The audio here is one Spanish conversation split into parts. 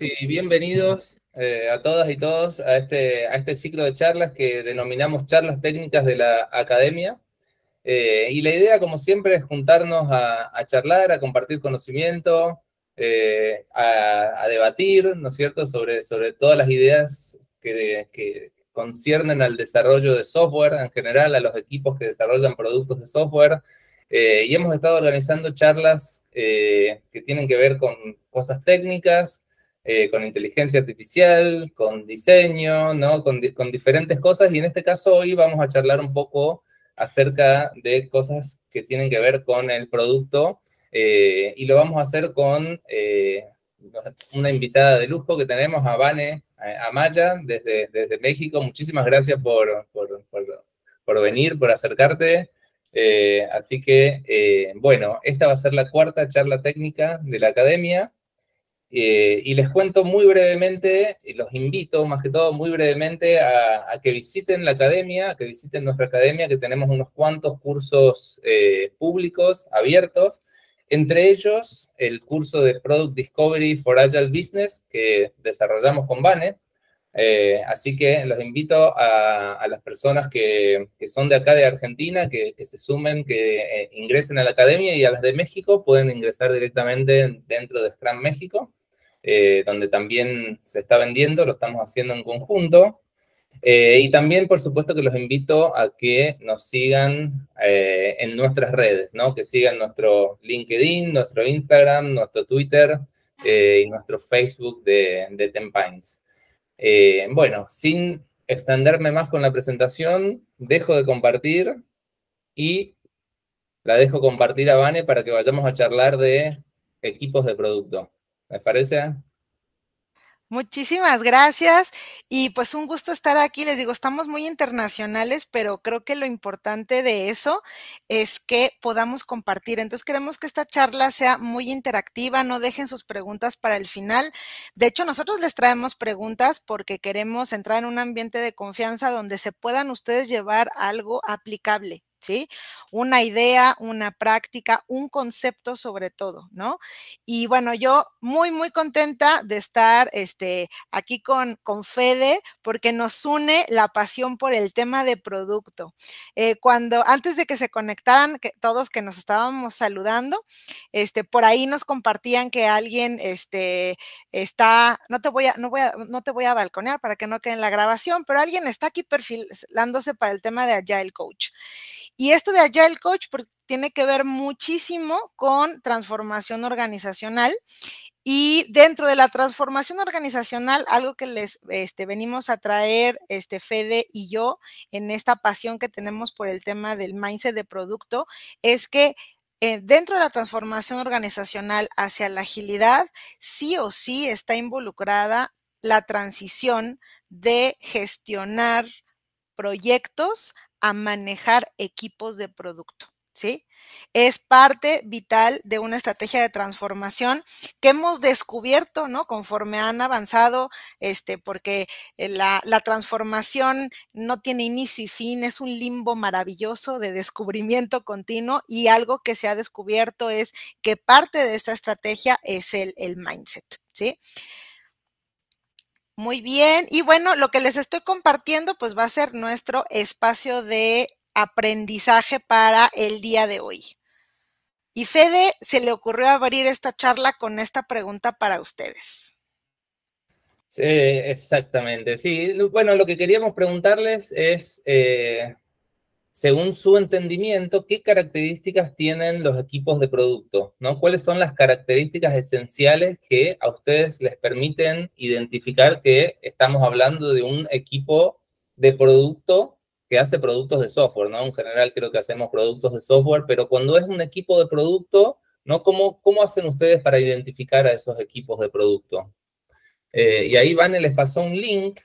y bienvenidos eh, a todas y todos a este, a este ciclo de charlas que denominamos charlas técnicas de la academia. Eh, y la idea, como siempre, es juntarnos a, charlar, a compartir conocimiento, eh, a, debatir, ¿no es cierto?, sobre, sobre todas las ideas que, que conciernen al desarrollo de software en general, a los equipos que desarrollan productos de software, y hemos estado organizando charlas que tienen que ver con cosas técnicas, eh, con inteligencia artificial, con diseño, Con, diferentes cosas. Y en este caso hoy vamos a charlar un poco acerca de cosas que tienen que ver con el producto eh, y lo vamos a hacer con eh, una invitada de lujo que tenemos, a Vane Amaya, desde, desde México. Muchísimas gracias por, venir, por acercarte. así que, bueno, esta va a ser la cuarta charla técnica de la academia. Eh, y les cuento muy brevemente, y los invito más que todo muy brevemente a, que visiten la academia, que visiten nuestra academia, que tenemos unos cuantos cursos eh, públicos abiertos, entre ellos el curso de Product Discovery for Agile Business que desarrollamos con Bane. Eh, así que los invito a, las personas que, que, son de acá de Argentina, que, que se sumen, que ingresen a la academia y a las de México pueden ingresar directamente dentro de Scrum México. Eh, donde también se está vendiendo, lo estamos haciendo en conjunto. Eh, y también, por supuesto, que los invito a que nos sigan eh, en nuestras redes, ¿no? Que sigan nuestro LinkedIn, nuestro Instagram, nuestro Twitter y nuestro Facebook de, de Ten bueno, sin extenderme más con la presentación, dejo de compartir y la dejo compartir a Vane para que vayamos a charlar de equipos de producto. Me parece. ¿eh? Muchísimas gracias y pues un gusto estar aquí. Les digo, estamos muy internacionales, pero creo que lo importante de eso es que podamos compartir. Entonces queremos que esta charla sea muy interactiva, no dejen sus preguntas para el final. De hecho, nosotros les traemos preguntas porque queremos entrar en un ambiente de confianza donde se puedan ustedes llevar algo aplicable. ¿sí? Una idea, una práctica, un concepto sobre todo, ¿no? Y bueno, yo muy, muy contenta de estar este, aquí con, con Fede porque nos une la pasión por el tema de producto. Eh, cuando, antes de que se conectaran, todos que nos estábamos saludando, este, por ahí nos compartían que alguien este, está, no te voy a, no no te voy a balconear para que no quede en la grabación, pero alguien está aquí perfilándose para el tema de Agile Coach. Y esto de allá el coach tiene que ver muchísimo con transformación organizacional y dentro de la transformación organizacional, algo que les este, venimos a traer, este, Fede y yo, en esta pasión que tenemos por el tema del mindset de producto, es que eh, dentro de la transformación organizacional hacia la agilidad, sí o sí está involucrada la transición de gestionar proyectos a manejar equipos de producto. ¿Sí? Es parte vital de una estrategia de transformación que hemos descubierto, ¿no? Conforme han avanzado, este, porque eh, la, transformación no tiene inicio y fin, es un limbo maravilloso de descubrimiento continuo y algo que se ha descubierto es que parte de esta estrategia es el, el mindset, ¿sí? Muy bien, y bueno, lo que les estoy compartiendo pues va a ser nuestro espacio de aprendizaje para el día de hoy. Y Fede se le ocurrió abrir esta charla con esta pregunta para ustedes. Sí, exactamente. Sí, bueno, lo que queríamos preguntarles es eh, según su entendimiento, qué características tienen los equipos de producto, ¿no? ¿Cuáles son las características esenciales que a ustedes les permiten identificar que estamos hablando de un equipo de producto que hace productos de software, ¿no? En general creo que hacemos productos de software, pero cuando es un equipo de producto, ¿no? ¿Cómo, cómo hacen ustedes para identificar a esos equipos de producto? Eh, y ahí van les pasó un link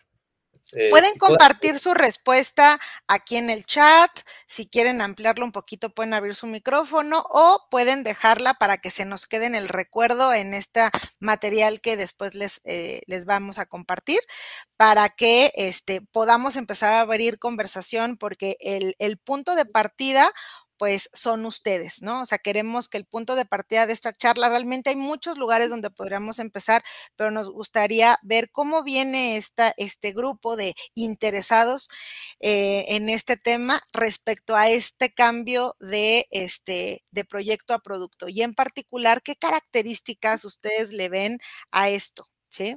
eh, pueden compartir su respuesta aquí en el chat. Si quieren ampliarlo un poquito, pueden abrir su micrófono o pueden dejarla para que se nos quede en el recuerdo en este material que después les, eh, les vamos a compartir para que este, podamos empezar a abrir conversación porque el, el punto de partida pues son ustedes, ¿no? O sea, queremos que el punto de partida de esta charla, realmente hay muchos lugares donde podríamos empezar, pero nos gustaría ver cómo viene esta, este grupo de interesados eh, en este tema respecto a este cambio de, este, de proyecto a producto y en particular, ¿qué características ustedes le ven a esto? ¿Sí?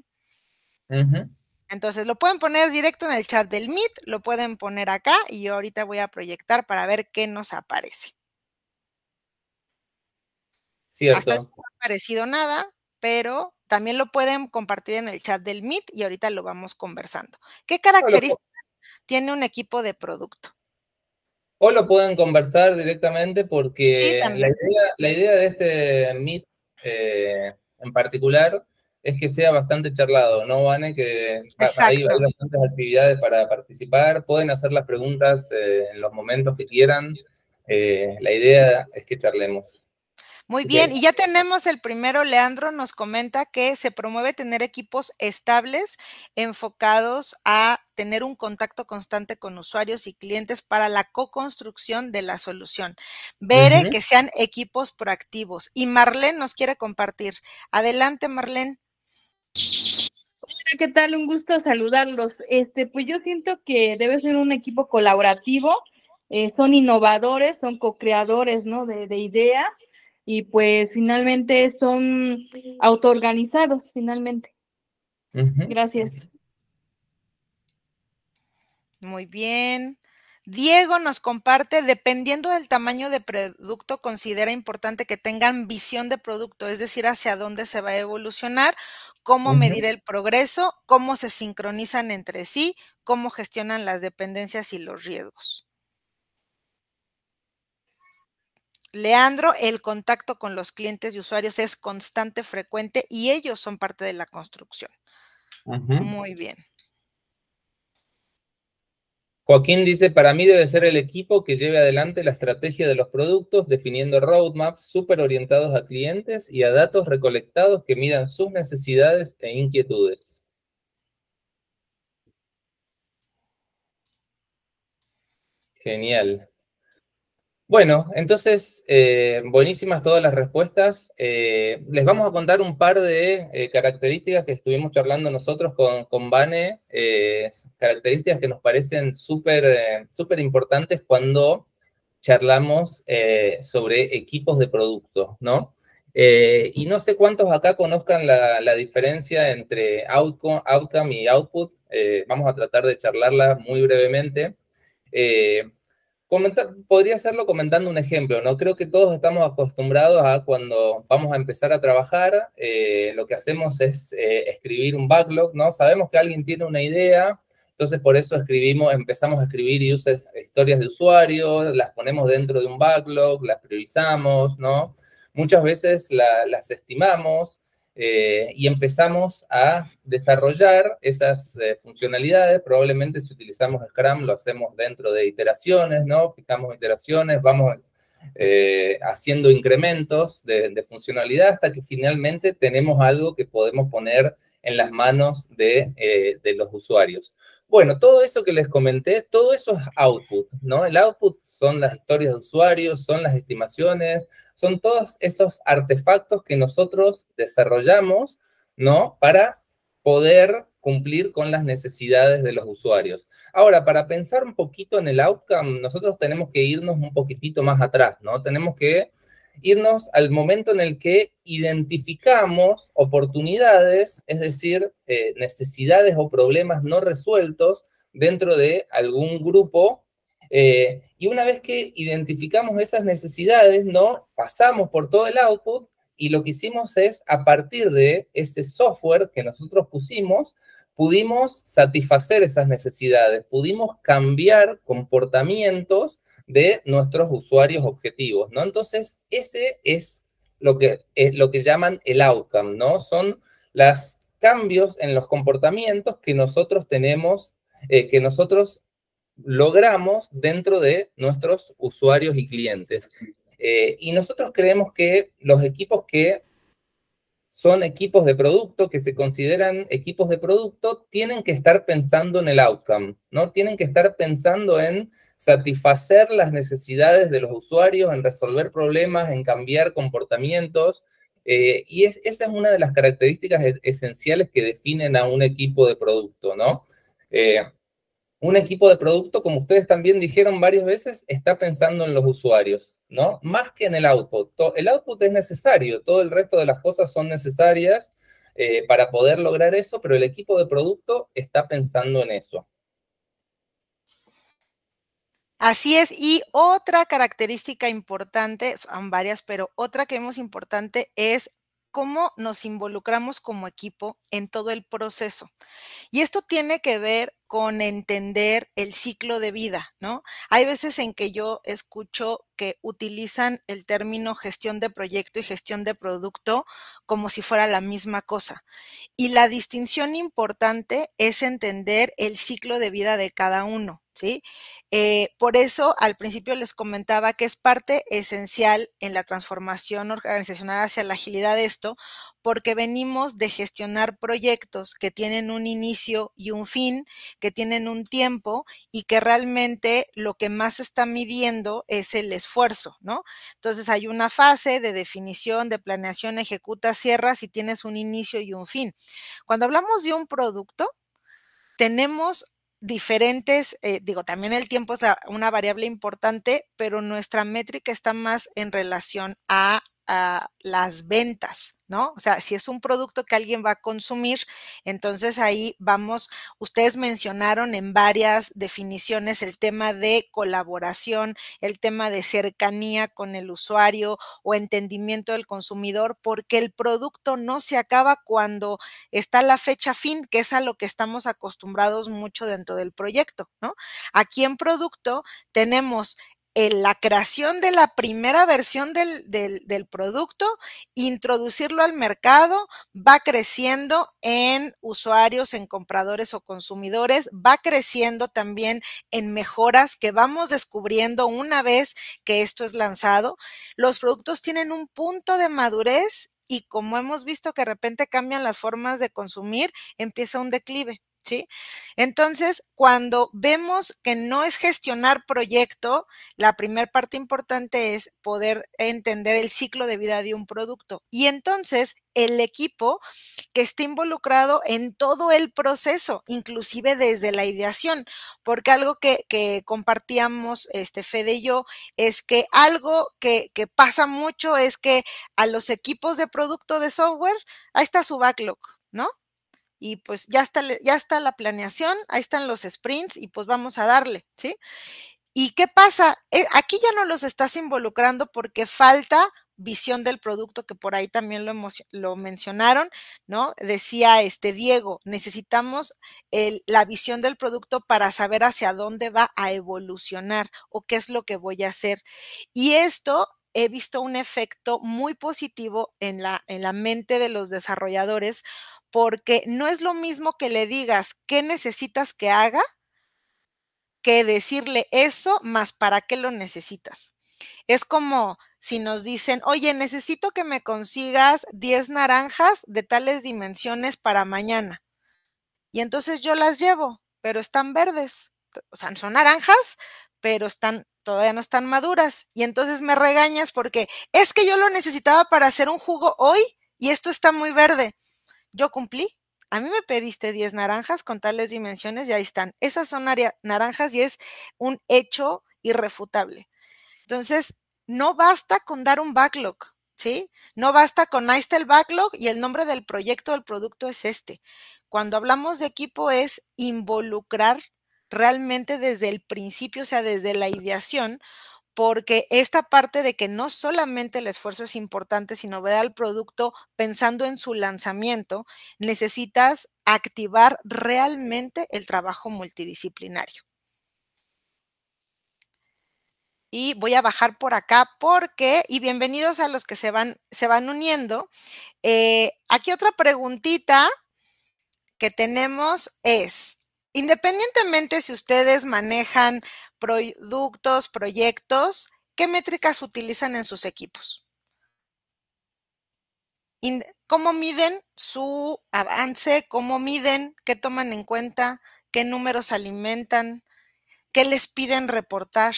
Entonces lo pueden poner directo en el chat del Meet, lo pueden poner acá y yo ahorita voy a proyectar para ver qué nos aparece. no ha aparecido nada, pero también lo pueden compartir en el chat del Meet y ahorita lo vamos conversando. ¿Qué características tiene un equipo de producto? O lo pueden conversar directamente porque la, idea, de este Meet eh, en particular es que sea bastante charlado, ¿no, Vane? Que hay, bastantes actividades para participar, pueden hacer las preguntas eh, en los momentos que quieran. Eh, la idea es que charlemos. Muy bien, y ya tenemos el primero, Leandro nos comenta que se promueve tener equipos estables enfocados a tener un contacto constante con usuarios y clientes para la co-construcción de la solución. Vere que sean equipos proactivos. Y Marlene nos quiere compartir. Adelante, Marlene. Hola, ¿qué tal? Un gusto saludarlos. Este, pues yo siento que debe ser un equipo colaborativo, eh, son innovadores, son co-creadores, De, ideas y pues finalmente son autoorganizados, finalmente. Gracias. Muy bien. Diego nos comparte, dependiendo del tamaño de producto, considera importante que tengan visión de producto, es decir, hacia dónde se va a evolucionar, cómo medir el progreso, cómo se sincronizan entre sí, cómo gestionan las dependencias y los riesgos. Leandro, el contacto con los clientes y usuarios es constante, frecuente y ellos son parte de la construcción. Muy bien. Joaquín dice, para mí debe ser el equipo que lleve adelante la estrategia de los productos, definiendo roadmaps súper orientados a clientes y a datos recolectados que midan sus necesidades e inquietudes. Genial. Bueno, entonces, eh, buenísimas todas las respuestas. Eh, les vamos a contar un par de eh, características que estuvimos charlando nosotros con, con Vane, características que nos parecen súper importantes cuando charlamos sobre equipos de productos, ¿no? y no sé cuántos acá conozcan la, diferencia entre outcome, y output. vamos a tratar de charlarla muy brevemente podría hacerlo comentando un ejemplo, ¿no? Creo que todos estamos acostumbrados a cuando vamos a empezar a trabajar, eh, lo que hacemos es eh, escribir un backlog, ¿no? Sabemos que alguien tiene una idea, entonces por eso escribimos, empezamos a escribir uses, historias de usuario, las ponemos dentro de un backlog, las priorizamos, ¿no? Muchas veces las estimamos, eh, y empezamos a desarrollar esas eh, funcionalidades. Probablemente si utilizamos Scrum lo hacemos dentro de iteraciones, ¿no? Fijamos iteraciones, vamos eh, haciendo incrementos de, de, funcionalidad hasta que finalmente tenemos algo que podemos poner en las manos de, de los usuarios. Bueno, todo eso que les comenté, todo eso es output, ¿no? El output son las historias de usuarios, son las estimaciones, son todos esos artefactos que nosotros desarrollamos, ¿no? Para poder cumplir con las necesidades de los usuarios. Ahora, para pensar un poquito en el outcome, nosotros tenemos que irnos un poquitito más atrás, ¿no? Tenemos que irnos al momento en el que identificamos oportunidades, es decir, eh, necesidades o problemas no resueltos dentro de algún grupo. Eh, y una vez que identificamos esas necesidades, ¿no? pasamos por todo el output y lo que hicimos es, a partir de ese software que nosotros pusimos, pudimos satisfacer esas necesidades, pudimos cambiar comportamientos de nuestros usuarios objetivos, ¿no? Entonces, ese es lo que, es eh, lo que llaman el outcome, ¿no? Son los cambios en los comportamientos que nosotros tenemos, eh, que nosotros logramos dentro de nuestros usuarios y clientes. Eh, y nosotros creemos que los equipos que son equipos de producto que se consideran equipos de producto, tienen que estar pensando en el outcome, ¿no? Tienen que estar pensando en satisfacer las necesidades de los usuarios, en resolver problemas, en cambiar comportamientos. Eh, y esa es una de las características e-, esenciales que definen a un equipo de producto, ¿no? Eh, un equipo de producto, como ustedes también dijeron varias veces, está pensando en los usuarios, ¿no? Más que en el output. El output es necesario, todo el resto de las cosas son necesarias eh, para poder lograr eso, pero el equipo de producto está pensando en eso. Así es, y otra característica importante, son varias, pero otra que vemos importante es cómo nos involucramos como equipo en todo el proceso. Y esto tiene que ver con entender el ciclo de vida, ¿no? Hay veces en que yo escucho que utilizan el término gestión de proyecto y gestión de producto como si fuera la misma cosa. Y la distinción importante es entender el ciclo de vida de cada uno, ¿sí? Eh, por eso al principio les comentaba que es parte esencial en la transformación organizacional hacia la agilidad de esto, porque venimos de gestionar proyectos que tienen un inicio y un fin, que tienen un tiempo y que realmente lo que más está midiendo es el esfuerzo, ¿no? Entonces hay una fase de definición, de planeación, ejecuta, cierra si tienes un inicio y un fin. Cuando hablamos de un producto, tenemos diferentes, eh, digo, también el tiempo es una variable importante, pero nuestra métrica está más en relación a las ventas, ¿no? O sea, si es un producto que alguien va a consumir, entonces ahí vamos, ustedes mencionaron en varias definiciones el tema de colaboración, el tema de cercanía con el usuario o entendimiento del consumidor, porque el producto no se acaba cuando está la fecha fin, que es a lo que estamos acostumbrados mucho dentro del proyecto, ¿no? Aquí en producto tenemos la creación de la primera versión del, del, producto, introducirlo al mercado, va creciendo en usuarios, en compradores o consumidores, va creciendo también en mejoras que vamos descubriendo una vez que esto es lanzado. Los productos tienen un punto de madurez y como hemos visto que de repente cambian las formas de consumir, empieza un declive. ¿sí? Entonces, cuando vemos que no es gestionar proyecto, la primera parte importante es poder entender el ciclo de vida de un producto. Y entonces, el equipo que esté involucrado en todo el proceso, inclusive desde la ideación, porque algo que, compartíamos este, Fede y yo es que algo que, que pasa mucho es que a los equipos de producto de software, ahí está su backlog, ¿no? y pues ya está, ya está la planeación, ahí están los sprints y pues vamos a darle, ¿sí? ¿Y qué pasa? Eh, aquí ya no los estás involucrando porque falta visión del producto, que por ahí también lo, lo mencionaron, ¿no? Decía este Diego, necesitamos la visión del producto para saber hacia dónde va a evolucionar o qué es lo que voy a hacer. Y esto he visto un efecto muy positivo en la, en la mente de los desarrolladores porque no es lo mismo que le digas qué necesitas que haga que decirle eso más para qué lo necesitas. Es como si nos dicen, oye, necesito que me consigas 10 naranjas de tales dimensiones para mañana. Y entonces yo las llevo, pero están verdes. O sea, son naranjas, pero están, todavía no están maduras. Y entonces me regañas porque es que yo lo necesitaba para hacer un jugo hoy y esto está muy verde yo cumplí. A mí me pediste 10 naranjas con tales dimensiones y ahí están. Esas son naranjas y es un hecho irrefutable. Entonces, no basta con dar un backlog, ¿sí? No basta con ahí está el backlog y el nombre del proyecto del producto es este. Cuando hablamos de equipo es involucrar realmente desde el principio, o sea, desde la ideación, porque esta parte de que no solamente el esfuerzo es importante, sino ver al producto pensando en su lanzamiento, necesitas activar realmente el trabajo multidisciplinario. Y voy a bajar por acá porque, y bienvenidos a los que se van, se van uniendo. Eh, aquí otra preguntita que tenemos es, Independientemente si ustedes manejan productos, proyectos, ¿qué métricas utilizan en sus equipos? ¿Cómo miden su avance? ¿Cómo miden? ¿Qué toman en cuenta? ¿Qué números alimentan? ¿Qué les piden reportar?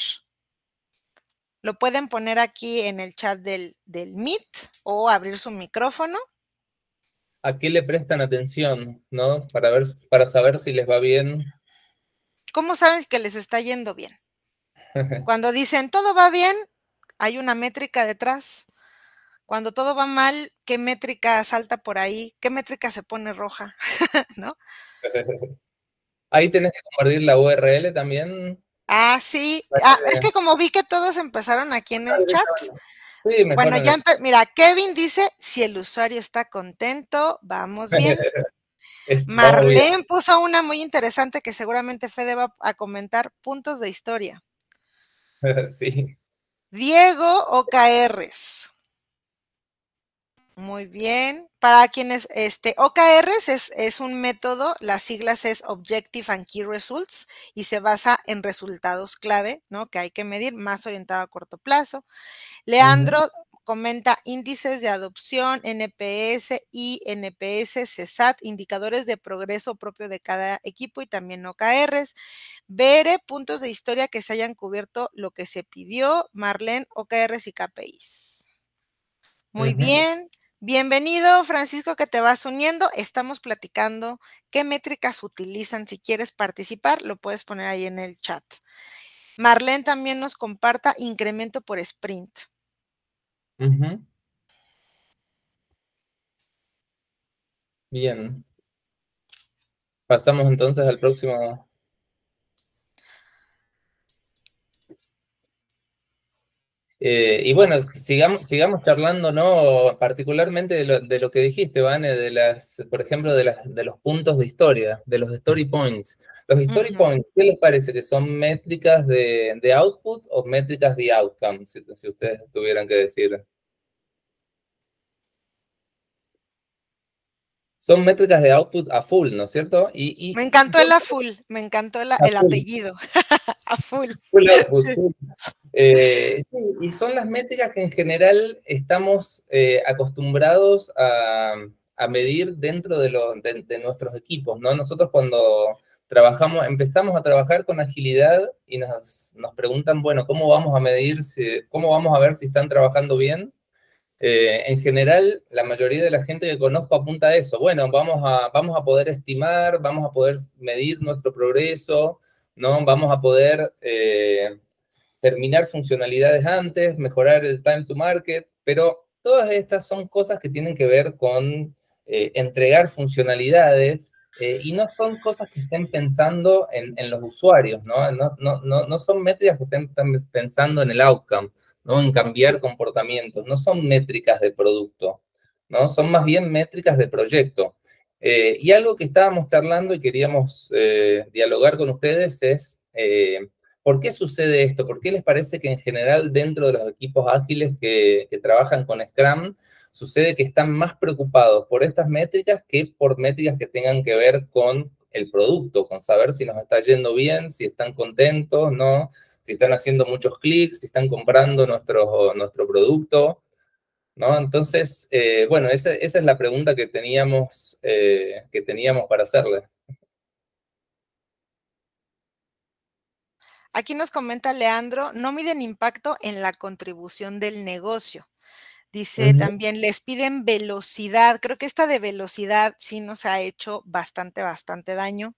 Lo pueden poner aquí en el chat del, Meet o abrir su micrófono a qué le prestan atención, ¿no? Para, ver, para saber si les va bien. ¿Cómo saben que les está yendo bien? Cuando dicen todo va bien, hay una métrica detrás. Cuando todo va mal, ¿qué métrica salta por ahí? ¿Qué métrica se pone roja? ¿No? Ahí tenés que compartir la URL también. Ah, sí. Ah, es que como vi que todos empezaron aquí en el chat, bueno, ya mira, Kevin dice, si el usuario está contento, vamos bien. Marlene puso una muy interesante que seguramente Fede va a comentar, puntos de historia. sí. Diego O.K.R. Muy bien. Para quienes, este, OKRs es, un método, las siglas es Objective and Key Results y se basa en resultados clave, ¿no? Que hay que medir, más orientado a corto plazo. Leandro comenta índices de adopción, NPS y NPS, CESAT, indicadores de progreso propio de cada equipo y también OKRs. Bere, puntos de historia que se hayan cubierto lo que se pidió. Marlene, OKRs y KPIs. Muy bien. Bienvenido, Francisco, que te vas uniendo. Estamos platicando qué métricas utilizan. Si quieres participar, lo puedes poner ahí en el chat. Marlene también nos comparta incremento por sprint. Bien. Pasamos entonces al próximo Eh, y bueno, sigamos, sigamos charlando, ¿no? Particularmente de lo, que dijiste, Vane, de las, por ejemplo, de, los puntos de historia, de los story points. Los story points, ¿qué les parece? ¿Que son métricas de, output o métricas de outcome? Si, ustedes tuvieran que decir. Son métricas de output a full, ¿no es cierto? me encantó el a full, me encantó el, el apellido. Pues, eh, y son las métricas que en general estamos eh, acostumbrados a, medir dentro de, de, nuestros equipos, ¿no? Nosotros cuando trabajamos, empezamos a trabajar con agilidad y nos, preguntan, bueno, ¿cómo vamos a medir, cómo vamos a ver si están trabajando bien? Eh, en general, la mayoría de la gente que conozco apunta a eso. Bueno, vamos a, vamos a poder estimar, vamos a poder medir nuestro progreso, ¿no? Vamos a poder eh, terminar funcionalidades antes, mejorar el time to market, pero todas estas son cosas que tienen que ver con eh, entregar funcionalidades eh, y no son cosas que estén pensando en, los usuarios, ¿no? No, no no, son métricas que estén pensando en el outcome, ¿no? En cambiar comportamientos, no son métricas de producto, ¿no? Son más bien métricas de proyecto. Eh, y algo que estábamos charlando y queríamos eh, dialogar con ustedes es eh, por qué sucede esto, por qué les parece que en general dentro de los equipos ágiles que, trabajan con Scrum sucede que están más preocupados por estas métricas que por métricas que tengan que ver con el producto, con saber si nos está yendo bien, si están contentos, no, si están haciendo muchos clics, si están comprando nuestro producto. ¿No? Entonces, eh, bueno, esa, es la pregunta que teníamos, eh, que teníamos para hacerle. Aquí nos comenta Leandro, no miden impacto en la contribución del negocio. Dice también, les piden velocidad. Creo que esta de velocidad sí nos ha hecho bastante, bastante daño,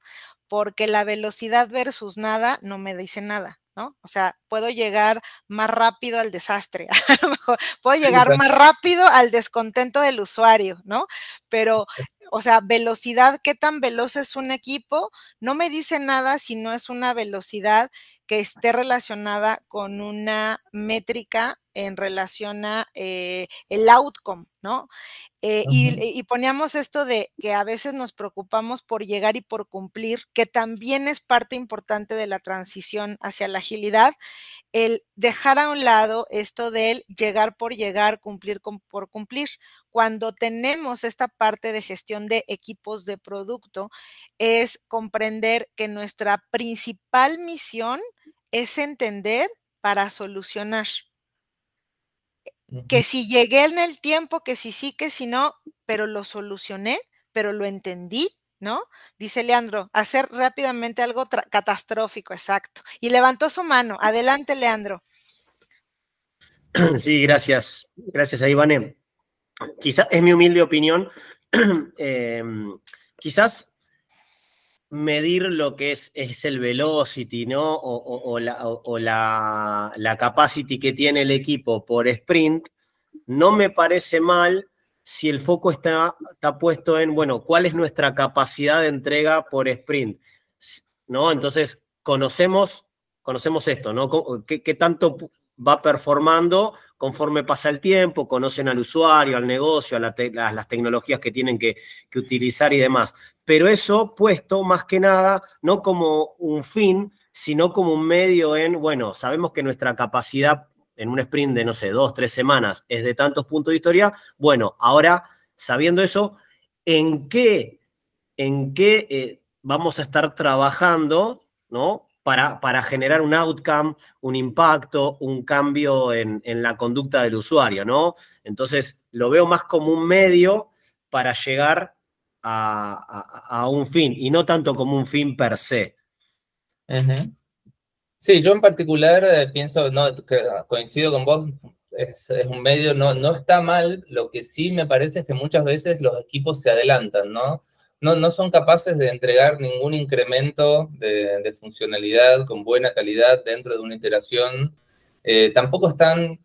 porque la velocidad versus nada no me dice nada. O sea, puedo llegar más rápido al desastre, puedo llegar más rápido al descontento del usuario, ¿no? Pero, o sea, velocidad, ¿qué tan veloz es un equipo? No me dice nada si no es una velocidad que esté relacionada con una métrica en relación a eh, el outcome, ¿no? Eh, y, poníamos esto de que a veces nos preocupamos por llegar y por cumplir, que también es parte importante de la transición hacia la agilidad, el dejar a un lado esto del llegar por llegar, cumplir por cumplir. Cuando tenemos esta parte de gestión de equipos de producto, es comprender que nuestra principal misión es entender para solucionar que si llegué en el tiempo, que si sí, que si no, pero lo solucioné, pero lo entendí, ¿no? Dice Leandro, hacer rápidamente algo catastrófico, exacto. Y levantó su mano. Adelante, Leandro. Sí, gracias. Gracias a Ivane. Quizás es mi humilde opinión. Em, quizás medir lo que es, es el velocity, ¿no? O, la, la, capacity que tiene el equipo por sprint, no me parece mal si el foco está, está puesto en, bueno, cuál es nuestra capacidad de entrega por sprint, ¿no? Entonces, conocemos, conocemos esto, ¿no? ¿Qué, qué tanto va performando conforme pasa el tiempo, conocen al usuario, al negocio, a las, tecnologías que tienen que, utilizar y demás. Pero eso puesto más que nada, no como un fin, sino como un medio en, bueno, sabemos que nuestra capacidad en un sprint de, no sé, dos, tres semanas es de tantos puntos de historia. Bueno, ahora, sabiendo eso, ¿en qué, en eh, vamos a estar trabajando, ¿no? para, generar un outcome, un impacto, un cambio en, la conducta del usuario, ¿no? Entonces, lo veo más como un medio para llegar a, un fin y no tanto como un fin per se. Sí, yo en particular eh, pienso, coincido con vos, es, un medio, no, no está mal, lo que sí me parece es que muchas veces los equipos se adelantan, ¿no? no, no son capaces de entregar ningún incremento de, funcionalidad con buena calidad dentro de una iteración. Eh, tampoco están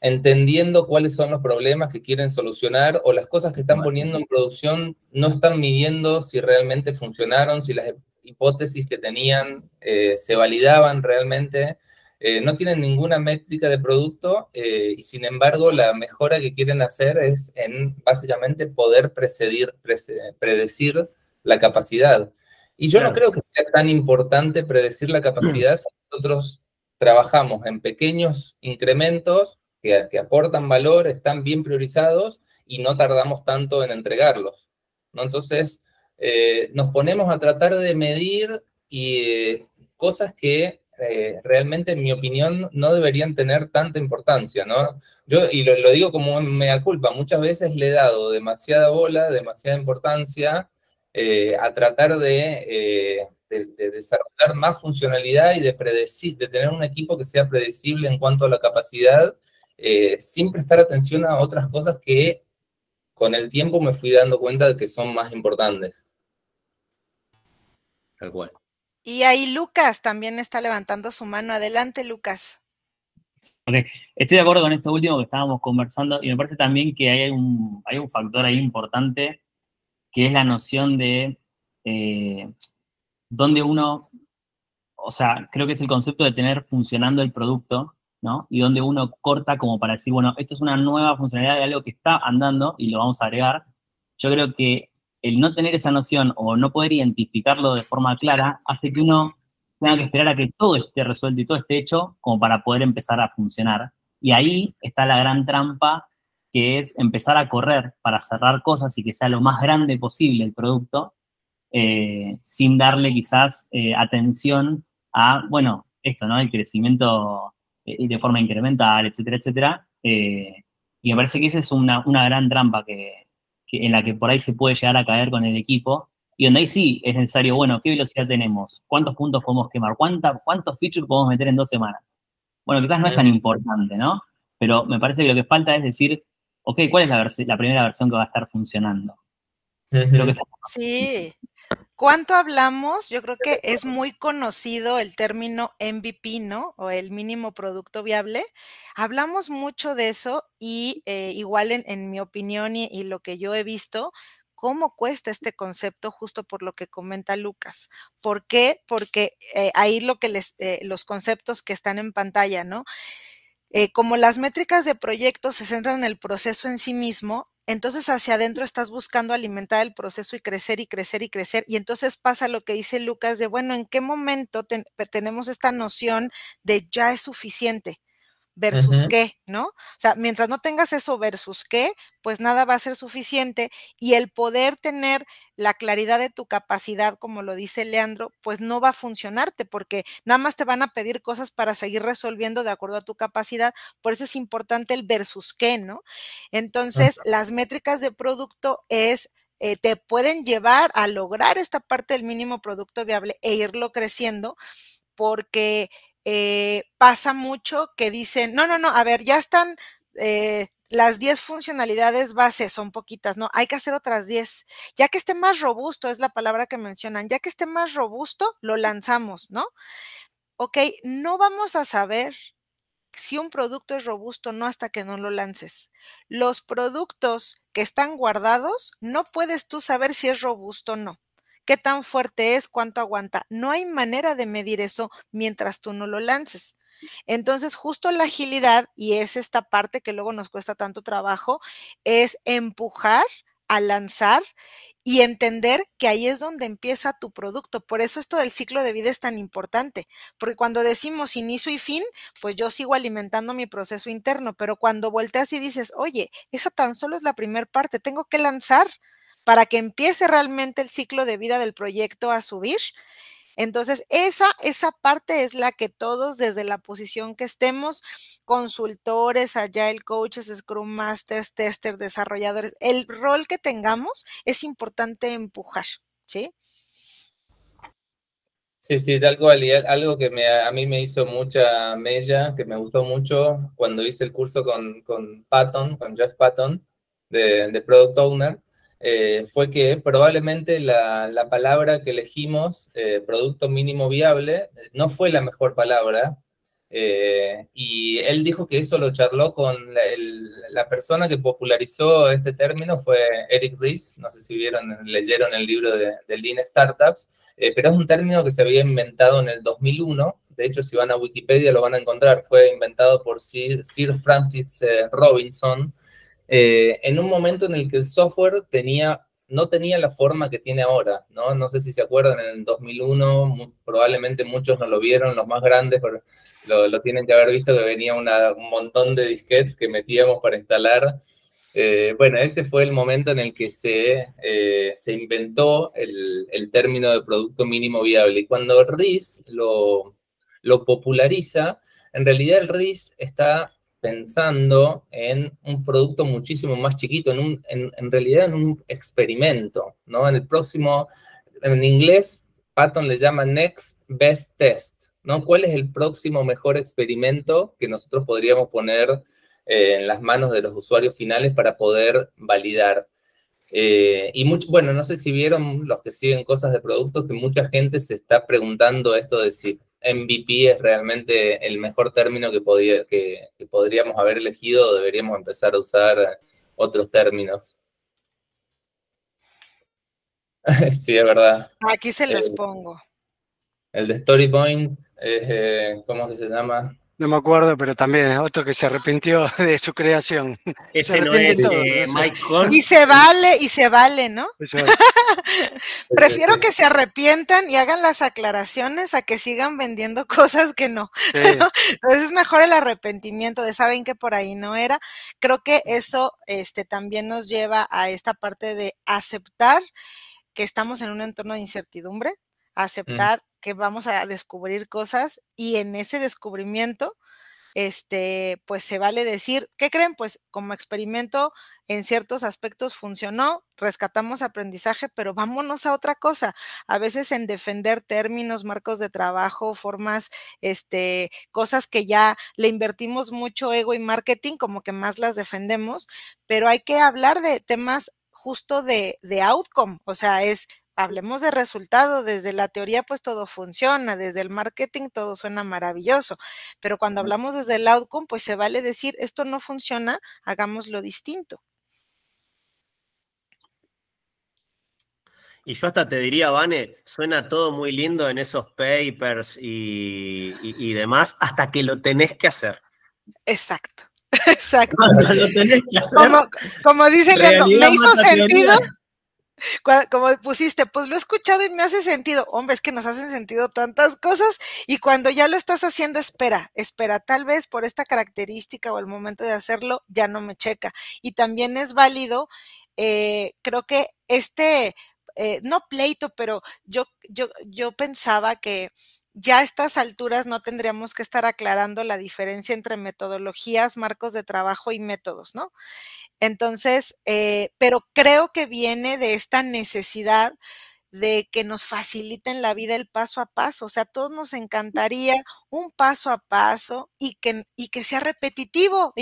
entendiendo cuáles son los problemas que quieren solucionar o las cosas que están poniendo en producción no están midiendo si realmente funcionaron, si las hipótesis que tenían eh, se validaban realmente. Eh, no tienen ninguna métrica de producto eh, y sin embargo la mejora que quieren hacer es en básicamente poder predecir la capacidad. Y yo no creo que sea tan importante predecir la capacidad nosotros trabajamos en pequeños incrementos que, aportan valor, están bien priorizados y no tardamos tanto en entregarlos. ¿no? Entonces, eh, nos ponemos a tratar de medir y, cosas que eh, realmente, en mi opinión, no deberían tener tanta importancia, ¿no? Yo, y lo, digo como me culpa, muchas veces le he dado demasiada bola, demasiada importancia eh, a tratar eh, de, desarrollar más funcionalidad y de, predecir, de tener un equipo que sea predecible en cuanto a la capacidad, sin prestar atención a otras cosas que con el tiempo me fui dando cuenta de que son más importantes. Tal cual. Y ahí Lucas también está levantando su mano. Adelante, Lucas. Estoy de acuerdo con esto último que estábamos conversando y me parece también que hay un, factor ahí importante que es la noción de eh, dónde uno, o sea, creo que es el concepto de tener funcionando el producto, ¿no? Y dónde uno corta como para decir, bueno, esto es una nueva funcionalidad de algo que está andando y lo vamos a agregar. Yo creo que el no tener esa noción o no poder identificarlo de forma clara hace que uno tenga que esperar a que todo esté resuelto y todo esté hecho como para poder empezar a funcionar. Y ahí está la gran trampa que es empezar a correr para cerrar cosas y que sea lo más grande posible el producto, eh, sin darle quizás eh, atención a, bueno, esto, ¿no? El crecimiento eh, de forma incremental, etcétera, etcétera. y me parece que esa es una, una gran trampa que, en la que por ahí se puede llegar a caer con el equipo, y donde ahí sí es necesario, bueno, ¿qué velocidad tenemos? ¿Cuántos puntos podemos quemar? ¿Cuánta, ¿Cuántos features podemos meter en dos semanas? Bueno, quizás no es tan importante, ¿no? Pero me parece que lo que falta es decir, ok, ¿cuál es la primera versión que va a estar funcionando? Sí. ¿Cuánto hablamos? Yo creo que es muy conocido el término MVP, ¿no? O el mínimo producto viable. Hablamos mucho de eso y eh, igual en, mi opinión y, lo que yo he visto, cómo cuesta este concepto justo por lo que comenta Lucas. ¿Por qué? Porque eh, ahí lo que les, eh, los conceptos que están en pantalla, ¿no? como las métricas de proyecto se centran en el proceso en sí mismo, entonces hacia adentro estás buscando alimentar el proceso y crecer y crecer y crecer. Y entonces pasa lo que dice Lucas de, bueno, ¿en qué momento tenemos esta noción de ya es suficiente? versus qué, ¿no? O sea, mientras no tengas eso versus qué, pues nada va a ser suficiente y el poder tener la claridad de tu capacidad, como lo dice Leandro, pues no va a funcionarte porque nada más te van a pedir cosas para seguir resolviendo de acuerdo a tu capacidad. Por eso es importante el versus qué, ¿no? Entonces, las métricas de producto es eh, te pueden llevar a lograr esta parte del mínimo producto viable e irlo creciendo, porque eh, pasa mucho que dicen, no, no, no, a ver, ya están eh, las 10 funcionalidades base, son poquitas, ¿no? Hay que hacer otras 10. Ya que esté más robusto, es la palabra que mencionan, ya que esté más robusto, lo lanzamos, ¿no? Ok, no vamos a saber si un producto es robusto no hasta que no lo lances. Los productos que están guardados, no puedes tú saber si es robusto o no qué tan fuerte es, cuánto aguanta. No hay manera de medir eso mientras tú no lo lances. Entonces, justo la agilidad, y es esta parte que luego nos cuesta tanto trabajo, es empujar a lanzar y entender que ahí es donde empieza tu producto. Por eso esto del ciclo de vida es tan importante, porque cuando decimos inicio y fin, pues yo sigo alimentando mi proceso interno, pero cuando volteas y dices, oye, esa tan solo es la primera parte, tengo que lanzar para que empiece realmente el ciclo de vida del proyecto a subir. Entonces, esa, esa parte es la que todos, desde la posición que estemos, consultores, agile coaches, scrum masters, testers, desarrolladores, el rol que tengamos es importante empujar, ¿sí? Sí, sí, algo algo que a mí me hizo mucha mella, que me gustó mucho cuando hice el curso con, con Patton, con Jeff Patton, de, de Product Owner, eh, fue que probablemente la, palabra que elegimos, eh, producto mínimo viable, no fue la mejor palabra. Eh, y él dijo que eso lo charló con la, persona que popularizó este término, fue Eric Ries, no sé si vieron, leyeron el libro de, de Lean Startups, pero es un término que se había inventado en el 2001, de hecho si van a Wikipedia lo van a encontrar, fue inventado por Sir Francis Robinson, eh, en un momento en el que el software no tenía la forma que tiene ahora, ¿no? sé si se acuerdan, en el 2001, probablemente muchos no lo vieron, los más grandes, pero lo, tienen que haber visto, que venía un montón de disquetes que metíamos para instalar. Eh, bueno, ese fue el momento en el que se, eh, se inventó el, término de producto mínimo viable. Y cuando RIS lo, lo populariza, en realidad el RIS está pensando en un producto muchísimo más chiquito, en, realidad en un experimento, ¿no? En el próximo, en inglés, Patton le llama Next Best Test, ¿no? ¿Cuál es el próximo mejor experimento que nosotros podríamos poner eh, en las manos de los usuarios finales para poder validar? Eh, y bueno, no sé si vieron los que siguen cosas de productos que mucha gente se está preguntando esto de si MVP es realmente el mejor término que, que, podríamos haber elegido, deberíamos empezar a usar otros términos. sí, es verdad. Aquí se los pongo. El de Story Point, eh, ¿cómo que se llama? No me acuerdo, pero también es otro que se arrepintió de su creación. todo, eh, Mike Y se vale, y se vale, ¿no? Prefiero que se arrepientan y hagan las aclaraciones a que sigan vendiendo cosas que no. Entonces pues es mejor el arrepentimiento de saben que por ahí no era. Creo que eso este, también nos lleva a esta parte de aceptar que estamos en un entorno de incertidumbre, aceptar que vamos a descubrir cosas y en ese descubrimiento, este, pues se vale decir, ¿qué creen? Pues como experimento en ciertos aspectos funcionó, rescatamos aprendizaje, pero vámonos a otra cosa. A veces en defender términos, marcos de trabajo, formas, este, cosas que ya le invertimos mucho ego y marketing, como que más las defendemos, pero hay que hablar de temas justo de, de outcome, o sea, es hablemos de resultado. Desde la teoría, pues todo funciona, desde el marketing todo suena maravilloso, pero cuando hablamos desde el outcome, pues se vale decir, esto no funciona, hagámoslo distinto. Y yo hasta te diría, Vane, suena todo muy lindo en esos papers y, demás, hasta que lo tenés que hacer. Exacto, exacto. Como, dice me hizo sentido como pusiste, pues lo he escuchado y me hace sentido. Hombre, es que nos hacen sentido tantas cosas y cuando ya lo estás haciendo, espera, espera, tal vez por esta característica o el momento de hacerlo ya no me checa. Y también es válido, eh, creo que este, eh, no pleito, pero yo, yo, yo pensaba que ya a estas alturas no tendríamos que estar aclarando la diferencia entre metodologías, marcos de trabajo y métodos, ¿no? Entonces, eh, pero creo que viene de esta necesidad de que nos faciliten la vida el paso a paso. O sea, a todos nos encantaría un paso a paso y que, y que sea repetitivo,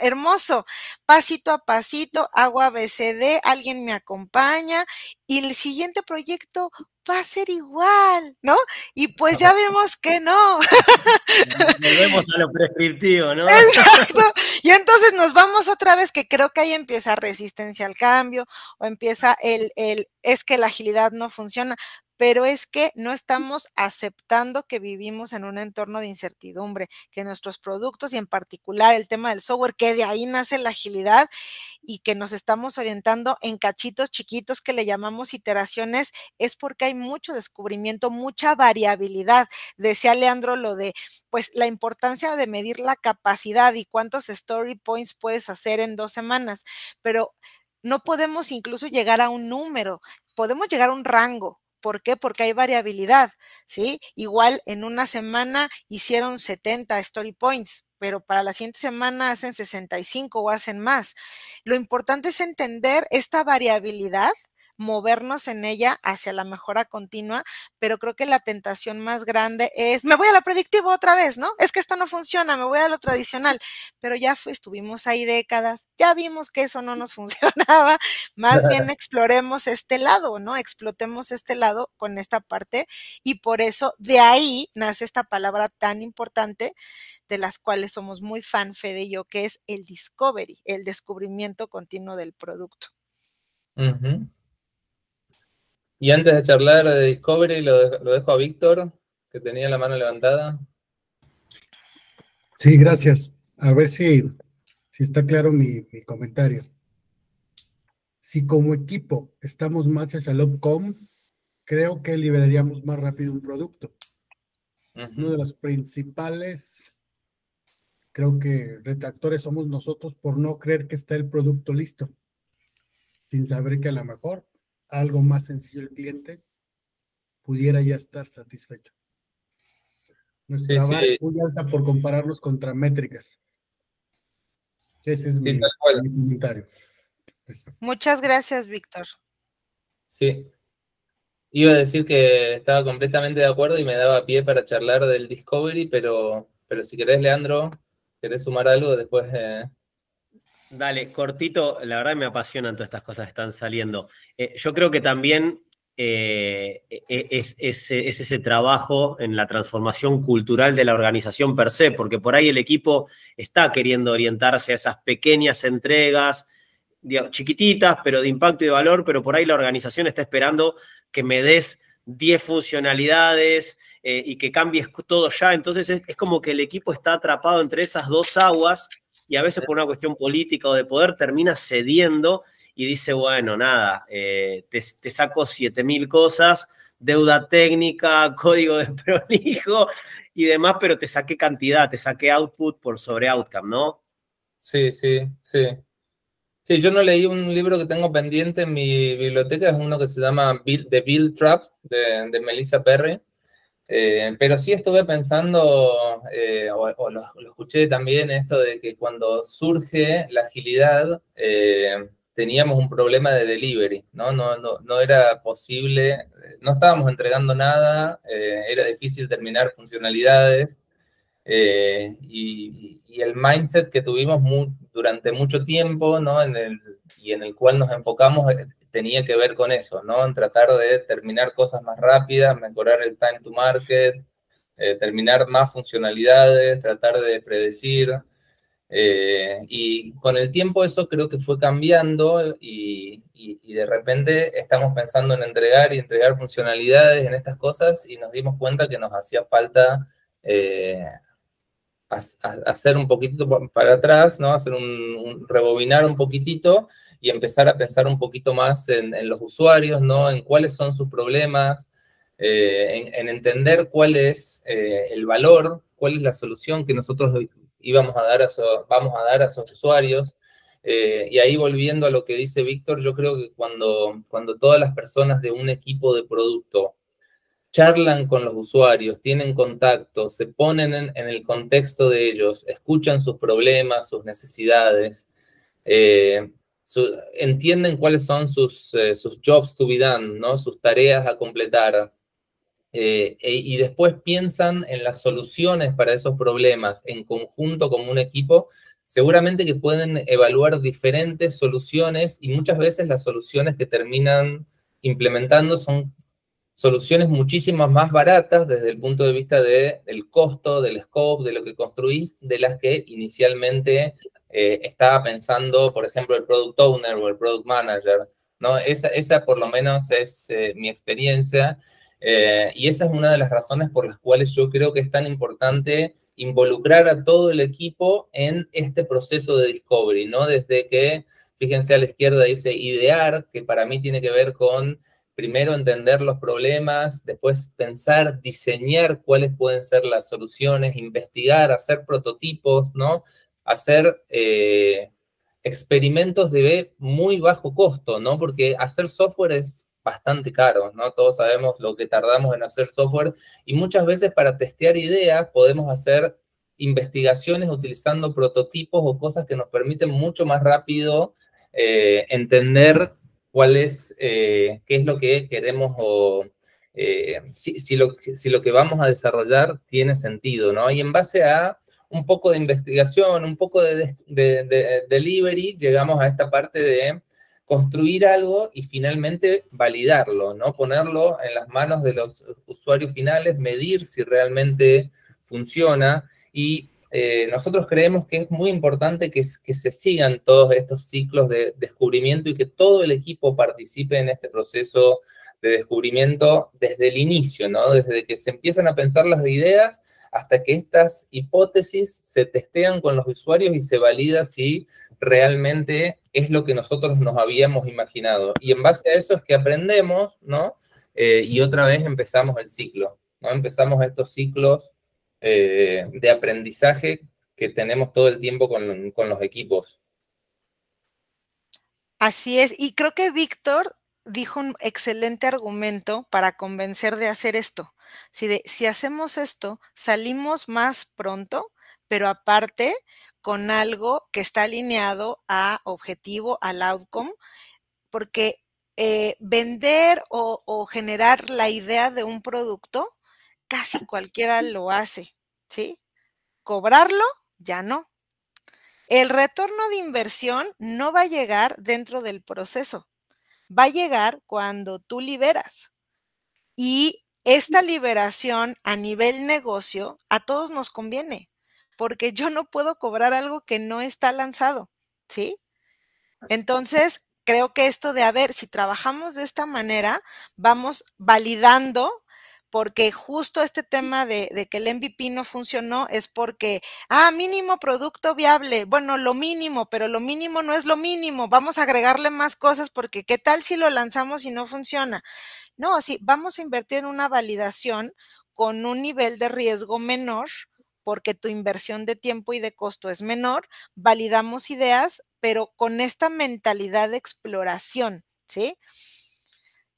hermoso, pasito a pasito, hago ABCD, alguien me acompaña y el siguiente proyecto va a ser igual, ¿no? Y pues ya vemos que no. Volvemos a lo prescriptivo, ¿no? Exacto. Y entonces nos vamos otra vez, que creo que ahí empieza resistencia al cambio o empieza el, el es que la agilidad no funciona, pero es que no estamos aceptando que vivimos en un entorno de incertidumbre, que nuestros productos y en particular el tema del software, que de ahí nace la agilidad y que nos estamos orientando en cachitos chiquitos que le llamamos iteraciones, es porque hay mucho descubrimiento, mucha variabilidad. Decía Leandro lo de, pues, la importancia de medir la capacidad y cuántos story points puedes hacer en dos semanas, pero no podemos incluso llegar a un número, podemos llegar a un rango, ¿Por qué? Porque hay variabilidad, ¿sí? Igual en una semana hicieron 70 story points, pero para la siguiente semana hacen 65 o hacen más. Lo importante es entender esta variabilidad movernos en ella hacia la mejora continua, pero creo que la tentación más grande es, me voy a lo predictivo otra vez, ¿no? Es que esto no funciona, me voy a lo tradicional, pero ya estuvimos ahí décadas, ya vimos que eso no nos funcionaba, más bien exploremos este lado, ¿no? Explotemos este lado con esta parte y por eso de ahí nace esta palabra tan importante de las cuales somos muy fan, Fede y yo, que es el discovery, el descubrimiento continuo del producto. Y antes de charlar de Discovery, lo, dejo a Víctor, que tenía la mano levantada. Sí, gracias. A ver si, si está claro mi, comentario. Si como equipo estamos más hacia el com, creo que liberaríamos más rápido un producto. Uno de los principales, creo que retractores somos nosotros por no creer que está el producto listo, sin saber que a lo mejor algo más sencillo el cliente, pudiera ya estar satisfecho. No muy alta por compararlos contra métricas. Ese es mi, comentario. Muchas gracias, Víctor. Sí. Iba a decir que estaba completamente de acuerdo y me daba pie para charlar del Discovery, pero, pero si querés, Leandro, querés sumar algo, después de... Eh, Dale, cortito, la verdad me apasionan todas estas cosas que están saliendo. Eh, yo creo que también eh, e, e, es, ese trabajo en la transformación cultural de la organización per se, porque por ahí el equipo está queriendo orientarse a esas pequeñas entregas, chiquititas, pero de impacto y de valor, pero por ahí la organización está esperando que me des 10 funcionalidades eh, y que cambies todo ya. Entonces es como que el equipo está atrapado entre esas dos aguas y a veces por una cuestión política o de poder termina cediendo y dice, bueno, nada, eh, te, saco 7.000 cosas, deuda técnica, código de prolijo y demás, pero te saqué cantidad, te saqué output por sobre outcome, ¿no? Sí, sí, sí. Sí, yo no leí un libro que tengo pendiente en mi biblioteca, es uno que se llama The Bill Trap de Melissa Perry eh, pero sí estuve pensando, eh, o, lo, escuché también, esto de que cuando surge la agilidad, eh, teníamos un problema de delivery, ¿no? No, era posible, no estábamos entregando nada, era difícil terminar funcionalidades. Y, el mindset que tuvimos durante mucho tiempo, ¿no? y en el cual nos enfocamos tenía que ver con eso, ¿no? En tratar de terminar cosas más rápidas, mejorar el time to market, eh, terminar más funcionalidades, tratar de predecir. Eh, y con el tiempo eso creo que fue cambiando y, de repente estamos pensando en entregar y entregar funcionalidades en estas cosas y nos dimos cuenta que nos hacía falta eh, hacer un poquitito para atrás, ¿no? Hacer rebobinar un poquitito y empezar a pensar un poquito más en, los usuarios, ¿no? En cuáles son sus problemas, eh, en, entender cuál es eh, el valor, cuál es la solución que nosotros íbamos a dar a, vamos a dar a esos usuarios. Eh, y ahí volviendo a lo que dice Víctor, yo creo que cuando, cuando todas las personas de un equipo de producto charlan con los usuarios, tienen contacto, se ponen en, el contexto de ellos, escuchan sus problemas, sus necesidades, entienden cuáles son eh, sus, jobs to be done, ¿no? sus tareas a completar, eh, e, y después piensan en las soluciones para esos problemas en conjunto como un equipo, seguramente que pueden evaluar diferentes soluciones y muchas veces las soluciones que terminan implementando son soluciones muchísimas más baratas desde el punto de vista de, del costo, del scope, de lo que construís, de las que inicialmente eh, estaba pensando, por ejemplo, el product owner o el product manager, ¿no? Esa, esa por lo menos es eh, mi experiencia eh, y esa es una de las razones por las cuales yo creo que es tan importante involucrar a todo el equipo en este proceso de discovery, ¿no? Desde que, fíjense a la izquierda, dice idear, que para mí tiene que ver con primero entender los problemas, después pensar, diseñar cuáles pueden ser las soluciones, investigar, hacer prototipos, ¿no? hacer eh, experimentos de muy bajo costo, ¿no? Porque hacer software es bastante caro, ¿no? Todos sabemos lo que tardamos en hacer software y muchas veces para testear ideas podemos hacer investigaciones utilizando prototipos o cosas que nos permiten mucho más rápido eh, entender cuál es, eh, qué es lo que queremos o si, lo, si lo que vamos a desarrollar tiene sentido, ¿no? Y en base a un poco de investigación, un poco de, delivery, llegamos a esta parte de construir algo y finalmente validarlo, ¿no? Ponerlo en las manos de los usuarios finales, medir si realmente funciona y eh, nosotros creemos que es muy importante que, que se sigan todos estos ciclos de descubrimiento y que todo el equipo participe en este proceso de descubrimiento desde el inicio, ¿no? Desde que se empiezan a pensar las ideas hasta que estas hipótesis se testean con los usuarios y se valida si realmente es lo que nosotros nos habíamos imaginado. Y en base a eso es que aprendemos, ¿no? Eh, y otra vez empezamos el ciclo, ¿no? Empezamos estos ciclos eh, de aprendizaje que tenemos todo el tiempo con, con los equipos. Así es, y creo que Víctor dijo un excelente argumento para convencer de hacer esto. Si, hacemos esto, salimos más pronto, pero aparte con algo que está alineado a objetivo, al outcome, porque eh, vender o, o generar la idea de un producto, casi cualquiera lo hace, ¿sí? Cobrarlo, ya no. El retorno de inversión no va a llegar dentro del proceso va a llegar cuando tú liberas. Y esta liberación a nivel negocio a todos nos conviene, porque yo no puedo cobrar algo que no está lanzado, ¿sí? Entonces, creo que esto de, a ver, si trabajamos de esta manera, vamos validando porque justo este tema de, que el MVP no funcionó es porque, ah, mínimo producto viable, bueno, lo mínimo, pero lo mínimo no es lo mínimo, vamos a agregarle más cosas porque qué tal si lo lanzamos y no funciona. No, sí, vamos a invertir en una validación con un nivel de riesgo menor porque tu inversión de tiempo y de costo es menor, validamos ideas, pero con esta mentalidad de exploración, ¿sí?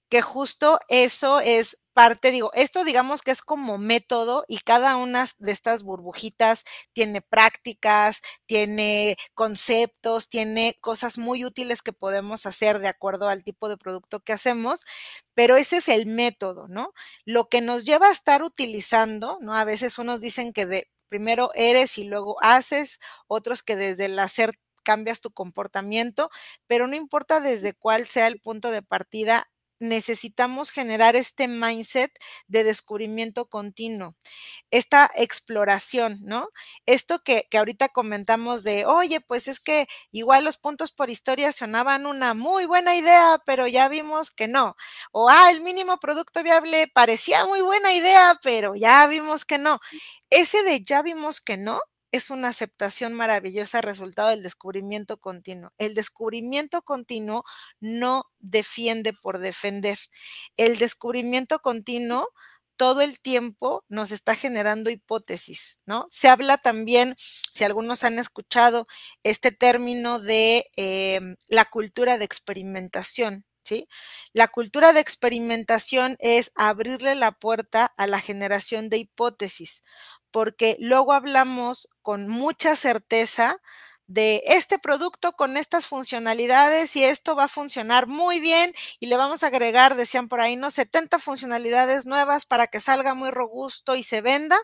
Que justo eso es parte, digo, esto digamos que es como método y cada una de estas burbujitas tiene prácticas, tiene conceptos, tiene cosas muy útiles que podemos hacer de acuerdo al tipo de producto que hacemos, pero ese es el método, ¿no? Lo que nos lleva a estar utilizando, ¿no? A veces unos dicen que de primero eres y luego haces, otros que desde el hacer cambias tu comportamiento, pero no importa desde cuál sea el punto de partida, necesitamos generar este mindset de descubrimiento continuo, esta exploración, ¿no? Esto que, ahorita comentamos de, oye, pues es que igual los puntos por historia sonaban una muy buena idea, pero ya vimos que no. O, ah, el mínimo producto viable parecía muy buena idea, pero ya vimos que no. Ese de ya vimos que no es una aceptación maravillosa resultado del descubrimiento continuo. El descubrimiento continuo no defiende por defender. El descubrimiento continuo todo el tiempo nos está generando hipótesis, ¿no? Se habla también, si algunos han escuchado, este término de em, la cultura de experimentación, ¿sí? La cultura de experimentación es abrirle la puerta a la generación de hipótesis porque luego hablamos con mucha certeza de este producto con estas funcionalidades y esto va a funcionar muy bien y le vamos a agregar, decían por ahí, no 70 funcionalidades nuevas para que salga muy robusto y se venda,